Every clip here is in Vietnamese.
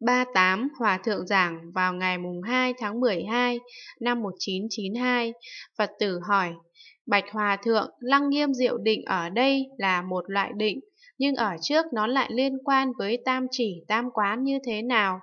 38 Hòa Thượng giảng vào ngày 2 tháng 12 năm 1992, Phật tử hỏi, Bạch Hòa Thượng, Lăng Nghiêm Diệu Định ở đây là một loại định, nhưng ở trước nó lại liên quan với tam chỉ tam quán như thế nào?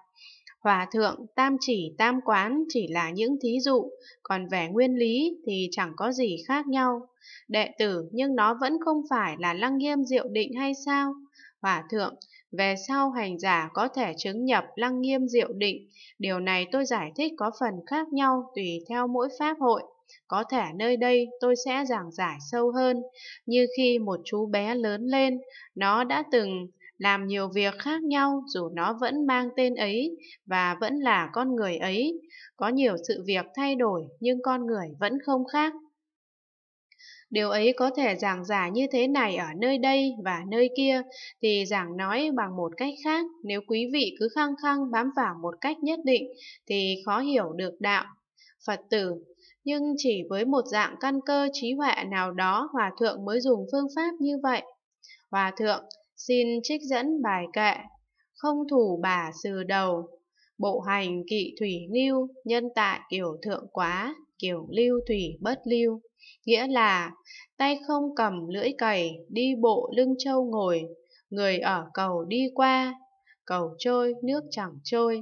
Hòa thượng, tam chỉ, tam quán chỉ là những thí dụ, còn về nguyên lý thì chẳng có gì khác nhau. Đệ tử nhưng nó vẫn không phải là lăng nghiêm diệu định hay sao? Hòa thượng, về sau hành giả có thể chứng nhập lăng nghiêm diệu định, điều này tôi giải thích có phần khác nhau tùy theo mỗi pháp hội. Có thể nơi đây tôi sẽ giảng giải sâu hơn, như khi một chú bé lớn lên, nó đã từng làm nhiều việc khác nhau dù nó vẫn mang tên ấy và vẫn là con người ấy. Có nhiều sự việc thay đổi nhưng con người vẫn không khác. Điều ấy có thể giảng giả như thế này ở nơi đây và nơi kia, thì giảng nói bằng một cách khác, nếu quý vị cứ khăng khăng bám vào một cách nhất định, thì khó hiểu được đạo. Phật tử nhưng chỉ với một dạng căn cơ trí huệ nào đó Hòa Thượng mới dùng phương pháp như vậy. Hòa Thượng, xin trích dẫn bài kệ, không thủ bà sừ đầu, bộ hành kỵ thủy nghiêu, nhân tại kiểu thượng quá, kiểu lưu thủy bất lưu, nghĩa là tay không cầm lưỡi cày, đi bộ lưng trâu ngồi, người ở cầu đi qua, cầu trôi nước chẳng trôi.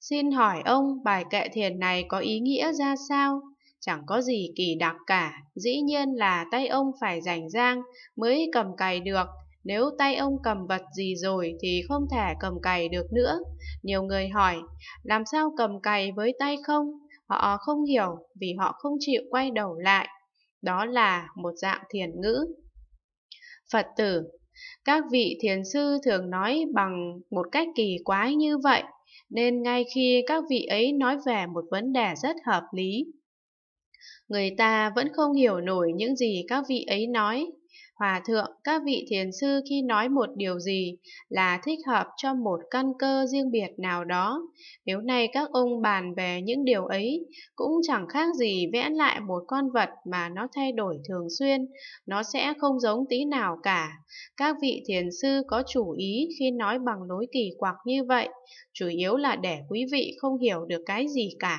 Xin hỏi ông bài kệ thiền này có ý nghĩa ra sao? Chẳng có gì kỳ đặc cả, dĩ nhiên là tay ông phải rảnh rang mới cầm cày được, nếu tay ông cầm vật gì rồi thì không thể cầm cày được nữa. Nhiều người hỏi, làm sao cầm cày với tay không? họ không hiểu vì họ không chịu quay đầu lại. Đó là một dạng thiền ngữ. Phật tử, các vị thiền sư thường nói bằng một cách kỳ quái như vậy, nên ngay khi các vị ấy nói về một vấn đề rất hợp lý, người ta vẫn không hiểu nổi những gì các vị ấy nói. Hòa thượng, các vị thiền sư khi nói một điều gì là thích hợp cho một căn cơ riêng biệt nào đó. Nếu nay các ông bàn về những điều ấy, cũng chẳng khác gì vẽ lại một con vật mà nó thay đổi thường xuyên, nó sẽ không giống tí nào cả. Các vị thiền sư có chủ ý khi nói bằng lối kỳ quặc như vậy, chủ yếu là để quý vị không hiểu được cái gì cả.